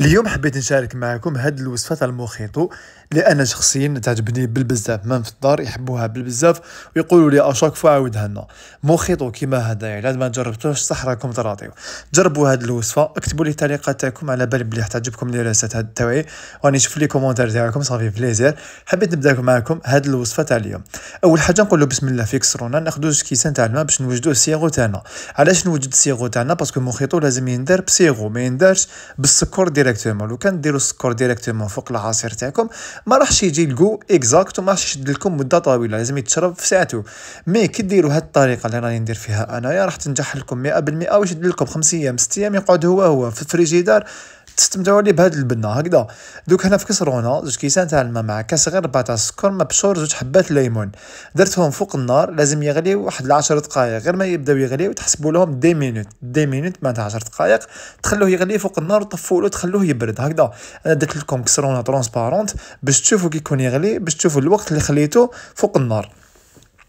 اليوم حبيت نشارك معكم هاد الوصفة تاع المخيطو لان شخصيا تعجبني بالبزاف مام في الدار يحبوها بالبزاف ويقولوا لي اشاك آه، فوا عاودها لنا مخيطو كيما هذا يعني ما جربتوش صح راكم تراضيو جربوا هاد الوصفه اكتبوا لي الطريقه تاعكم على بال بلي تعجبكم لي راسات هاد التوعي راني نشوف لي كومونتير تاعكم صافي بليزير حبيت نبدا معكم هاد الوصفه تاع اليوم اول حاجه نقولوا بسم الله في كسرونا ناخذوا جوج كيسان تاع الماء باش نوجدوا الصيغو تاعنا علاش نوجد الصيغو تاعنا باسكو مخيطو لازم يندار بسيغو ما يندارش بالسكر ديريكتومون لو كان ديروا السكور ديريكتومون فوق العصير تاعكم ما راحش يجي الكو اكزاكت وما راحش يشد لكم مده طويله لازم يتشرب في ساعته مي كي ديروا هاد الطريقه اللي راني ندير فيها انايا راح تنجح لكم 100% ويشد لكم 5 ايام 6 ايام يقعد هو هو في الفريجيدار تستمتعوا عليه بهاد البنه هكذا دوك هنا في كسرونه زوج كيسان تاع الماء مع كاس غير ربع تاع السكر مبشور زوج حبات ليمون درتهم فوق النار لازم يغليو واحد العشر دقائق غير ما يبداو يغليو تحسبوا لهم دي مينوت دي مينوت معناتها 10 دقائق تخلوه يغلي فوق النار وطفوا له تخلوه يبرد هكذا انا درت لكم كسرونه ترونسبارونت باش تشوفوا كي يكون يغلي باش تشوفوا الوقت اللي خليته فوق النار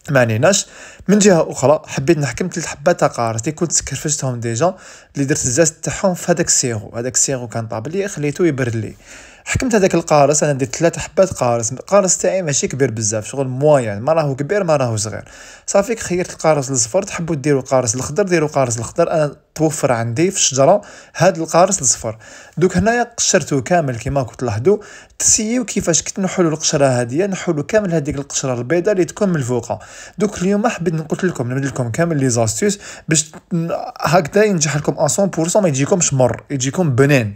ما عنيناش من جهه اخرى حبيت نحكم ثلاث حبات تاع قارتي كنت سكرفجتهم ديجا اللي درت الزاز تاعهم في هذاك السيغو هذاك السيغو كان طاب لي خليته يبرد لي حكمت هذاك القارص انا درت ثلاث حبات قارص القارص تاعي ماشي كبير بزاف شغل موان يعني ما راهو كبير ما راهو صغير صافي خيرت القارص الصفر تحبوا ديروا القارص الخضر ديروا القارص الخضر انا توفر عندي في الشجره هاد القارص الصفر دوك هنايا قشرته كامل كما كنت لاحظوا تسيو كيفاش كنت نحلو القشره هاديه نحلو كامل هذيك القشره البيضاء اللي تكون من الفوق دوك اليوم حبيت نقول لكم نمد لكم كامل لي زاستيوس باش هكذا ينجح لكم 100% ما يجيكمش مر يجيكم بنين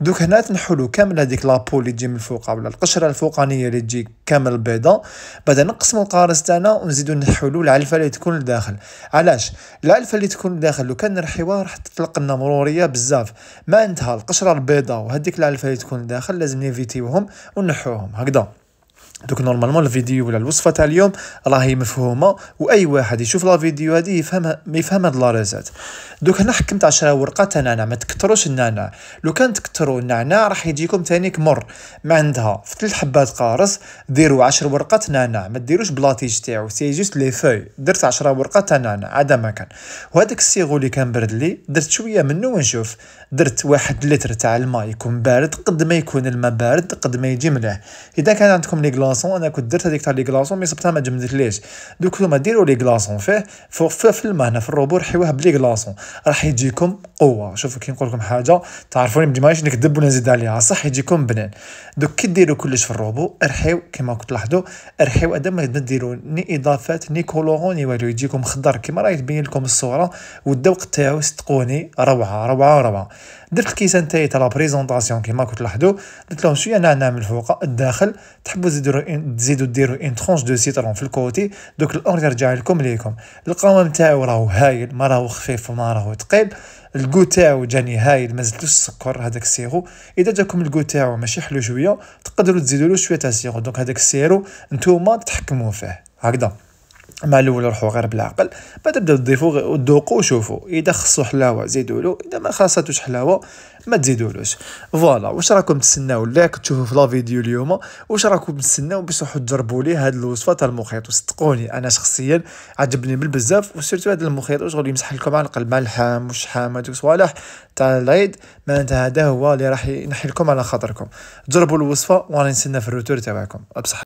دوك هنا تنحلو كامل هذيك لابو اللي تجي من الفوق ولا القشره الفوقانيه اللي تجي كامل بيضاء بعدا نقسمو القارص تاعنا ونزيدو نحلو العلفه اللي تكون لداخل علاش العلفه اللي تكون لداخل لو كان نرحيوها راح تطلق لنا مروريه بزاف ما انتهى القشره البيضاء وهذيك العلفه اللي تكون داخل لازم نيفيتيوهم ونحوهم هكذا دوك نورمالمون الفيديو ولا الوصفه تاع اليوم راهي مفهومه واي واحد يشوف لا فيديو هذه يفهمها ما يفهم هاد لا ريزات دوك هنا حكمت 10 ورقه تاع نعناع ما تكتروش النعناع لو كان تكثروا النعناع راح يجيكم تانيك مر ما عندها في ثلاث حبات قارص ديروا 10 ورقات نعناع ما ديروش بلاطيج تاعو سي جوست لي فوي درت 10 ورقه تاع نعناع عاد ما كان وهذاك السيغو اللي كان برد لي درت شويه منه ونشوف درت واحد لتر تاع الماء يكون بارد قد ما يكون الماء بارد قد ما يجي مليح اذا كان عندكم لي غلاصون انا كنت درت هذيك تاع لي غلاصون مي صبتها ما جمدتليش دوك نتوما ديروا لي غلاصون فيه فوق في الماء هنا في الروبو رحيوه بلي غلاصون راح يجيكم قوه شوفوا كي نقول لكم حاجه تعرفوني ما ماشي نكذب ولا نزيد عليها صح يجيكم بنان دوك كي ديروا كلش في الروبو ارحيو كيما كنت لاحظوا ارحيو قد ما ديروا ني اضافات ني كولورون ني والو يجيكم خضر كيما راه يبين لكم الصوره والذوق تاعو صدقوني روعه روعه روعه درت كي نتاعي لا بريزونطاسيون كيما كنت تلاحظوا قلت لهم شويه نعناع من الفوق الداخل تحبوا تزيدوا تزيدوا ديروا ان ترونش دو سيترون في الكوتي دوك الاور يرجع لكم ليكم القوام تاعو راهو هايل ما راهو خفيف وما راهو ثقيل الكو تاعو جاني هايل مازلتو السكر هذاك السيرو اذا جاكم الكو تاعو ماشي حلو شويه تقدروا تزيدوا له شويه تاع السيرو دونك هذاك السيرو نتوما تتحكموا فيه هكذا مع الاول روحوا غير بالعقل ما تبداو تضيفوا ذوقوا وشوفوا اذا خصو حلاوه زيدوا له اذا ما خاصاتوش حلاوه ما تزيدولوش فوالا واش راكم تسناو لايك تشوفوا في لا فيديو اليوم واش راكم تسناو باش تروحوا تجربوا ليه هاد الوصفه تاع المخيط وصدقوني انا شخصيا عجبني بالبزاف وسيرتو هاد المخيط غادي يمسح لكم على القلب مع الحام والشحام هادوك الصوالح تاع العيد معناتها هذا هو اللي راح ينحي لكم على خاطركم جربوا الوصفه وانا نستنى في الروتور تاعكم بصح